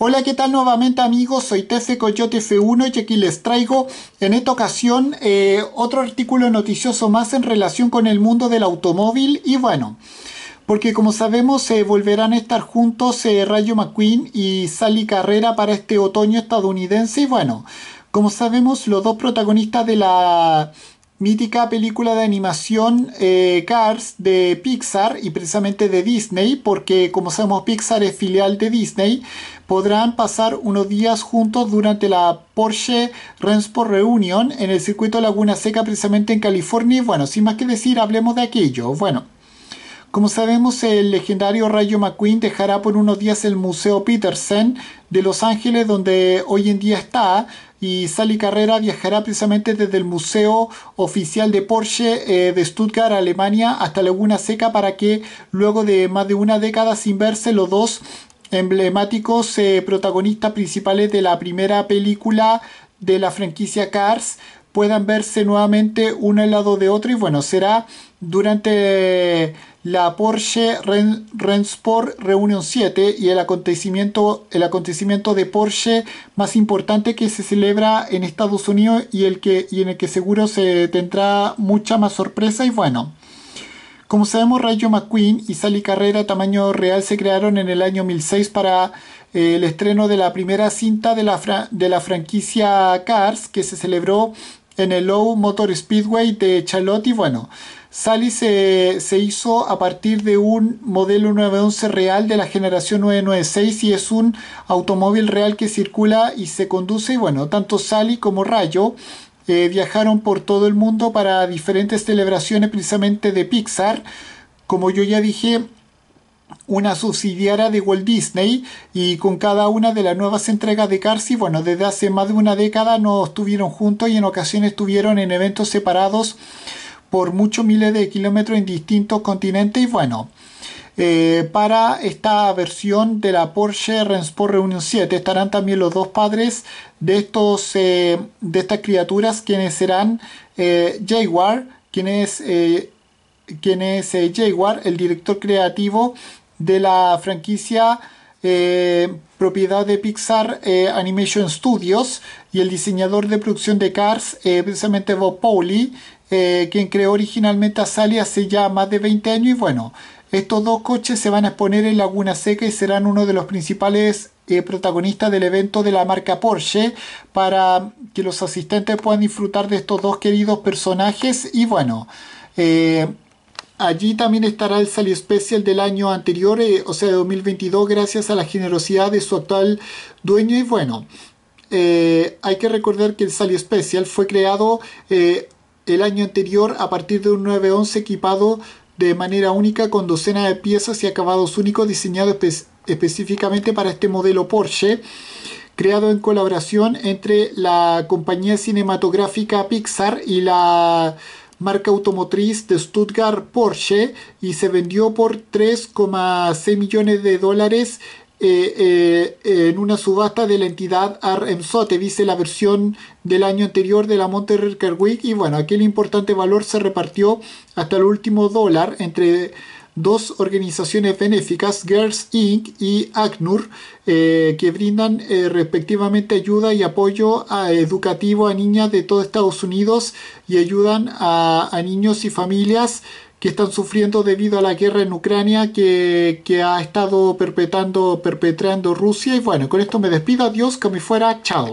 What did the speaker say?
Hola, ¿qué tal nuevamente amigos? Soy TC Coyote F1 y aquí les traigo en esta ocasión eh, otro artículo noticioso más en relación con el mundo del automóvil y bueno, porque como sabemos se volverán a estar juntos eh, Rayo McQueen y Sally Carrera para este otoño estadounidense y bueno, como sabemos los dos protagonistas de la mítica película de animación eh, Cars de Pixar y precisamente de Disney, porque como sabemos Pixar es filial de Disney, podrán pasar unos días juntos durante la Porsche Rensport Reunion en el circuito Laguna Seca precisamente en California. Y bueno, sin más que decir, hablemos de aquello. Bueno. Como sabemos, el legendario Rayo McQueen dejará por unos días el Museo Petersen de Los Ángeles, donde hoy en día está, y Sally Carrera viajará precisamente desde el Museo Oficial de Porsche eh, de Stuttgart, Alemania, hasta Laguna Seca para que luego de más de una década sin verse los dos emblemáticos eh, protagonistas principales de la primera película de la franquicia Cars puedan verse nuevamente uno al lado de otro y bueno, será durante la Porsche Ren Rensport Reunion 7 y el acontecimiento, el acontecimiento de Porsche más importante que se celebra en Estados Unidos y, el que, y en el que seguro se tendrá mucha más sorpresa y bueno. Como sabemos, Rayo McQueen y Sally Carrera tamaño real se crearon en el año 2006 para eh, el estreno de la primera cinta de la, de la franquicia Cars que se celebró en el Low Motor Speedway de Charlotte y bueno, Sally se, se, hizo a partir de un modelo 911 real de la generación 996 y es un automóvil real que circula y se conduce y bueno, tanto Sally como Rayo eh, viajaron por todo el mundo para diferentes celebraciones precisamente de Pixar. Como yo ya dije, una subsidiaria de Walt Disney y con cada una de las nuevas entregas de Cars bueno, desde hace más de una década no estuvieron juntos y en ocasiones estuvieron en eventos separados por muchos miles de kilómetros en distintos continentes y bueno, eh, para esta versión de la Porsche Rensport Reunion 7 estarán también los dos padres de, estos, eh, de estas criaturas quienes serán eh, Jaguar, quien es, eh, quien es el director creativo de la franquicia eh, propiedad de Pixar eh, Animation Studios y el diseñador de producción de Cars, eh, precisamente Bob Pauli, quien creó originalmente a Sally hace ya más de 20 años. Y bueno, estos dos coches se van a exponer en Laguna Seca y serán uno de los principales protagonistas del evento de la marca Porsche para que los asistentes puedan disfrutar de estos dos queridos personajes. Y bueno, Allí también estará el salio Special del año anterior, eh, o sea, de 2022, gracias a la generosidad de su actual dueño. Y bueno, eh, hay que recordar que el salio Special fue creado eh, el año anterior a partir de un 911 equipado de manera única con docenas de piezas y acabados únicos diseñados específicamente para este modelo Porsche creado en colaboración entre la compañía cinematográfica Pixar y la marca automotriz de Stuttgart Porsche y se vendió por 3,6 millones de dólares eh, eh, en una subasta de la entidad te dice la versión del año anterior de la Monterrey Week y bueno, aquel importante valor se repartió hasta el último dólar entre dos organizaciones benéficas, Girls Inc. y ACNUR, eh, que brindan eh, respectivamente ayuda y apoyo educativo a niñas de todo Estados Unidos y ayudan a, niños y familias que están sufriendo debido a la guerra en Ucrania que, que ha estado perpetrando, perpetrando Rusia. Y bueno, con esto me despido. Adiós, que me fuera. Chao.